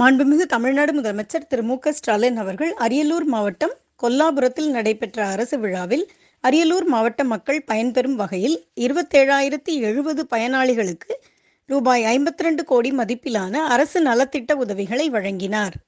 மாண்புமிகு தமிழ்நாடு முதலமைச்சர் திரு மு ஸ்டாலின் அவர்கள் அரியலூர் மாவட்டம் கொல்லாபுரத்தில் நடைபெற்ற அரசு விழாவில் அரியலூர் மாவட்ட மக்கள் பயன்பெறும் வகையில் இருபத்தேழாயிரத்தி எழுபது பயனாளிகளுக்கு ரூபாய் ஐம்பத்தி ரெண்டு கோடி மதிப்பிலான அரசு நலத்திட்ட உதவிகளை வழங்கினார்